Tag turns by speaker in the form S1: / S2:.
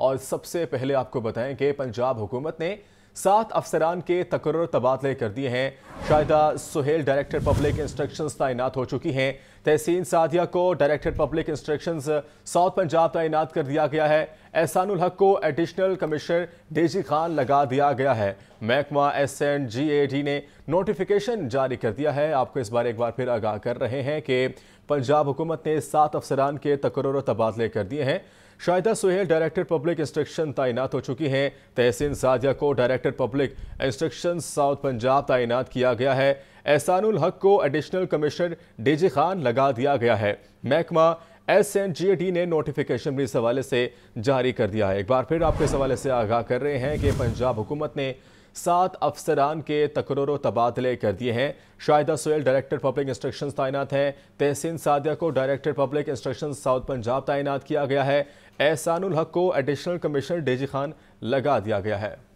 S1: और सबसे पहले आपको बताएं कि पंजाब हुकूमत ने सात अफसरान के तकर तबादले कर दिए हैं Shayda Suhail director public instructions तैनात हो चुकी हैं तहसीन सादिया को director public instructions south Punjab तैनात कर दिया गया है एहसानुल हक को एडिशनल कमिश्नर डेजी खान लगा दिया गया है महकमा S N G A D ने नोटिफिकेशन जारी कर दिया है आपको इस बार एक बार फिर आगाह कर रहे हैं कि पंजाब हुकूमत ने सात अफसरान के तकर तबादले कर दिए हैं Shahida Suhail director public instruction तैनात हो चुकी हैं तहसीन साधिया को director public instruction south Punjab तैनात किया गया है एहसानुल हक को एडिशनल कमिश्नर डीजी खान लगा दिया गया है महकमा एस एन डी ने नोटिफिकेशन भी इस हवाले से जारी कर दिया है एक बार फिर आपके इस हवाले से आगाह कर रहे हैं कि पंजाब हुकूमत ने सात अफसरान के तकरर तबादले कर दिए हैं Shahida Sohail director public instruction तैनात हैं तहसीन सादिया को director public instruction south Punjab तैनात किया गया है एहसानुल हक को एडिशनल कमिश्नर डेजी खान लगा दिया गया है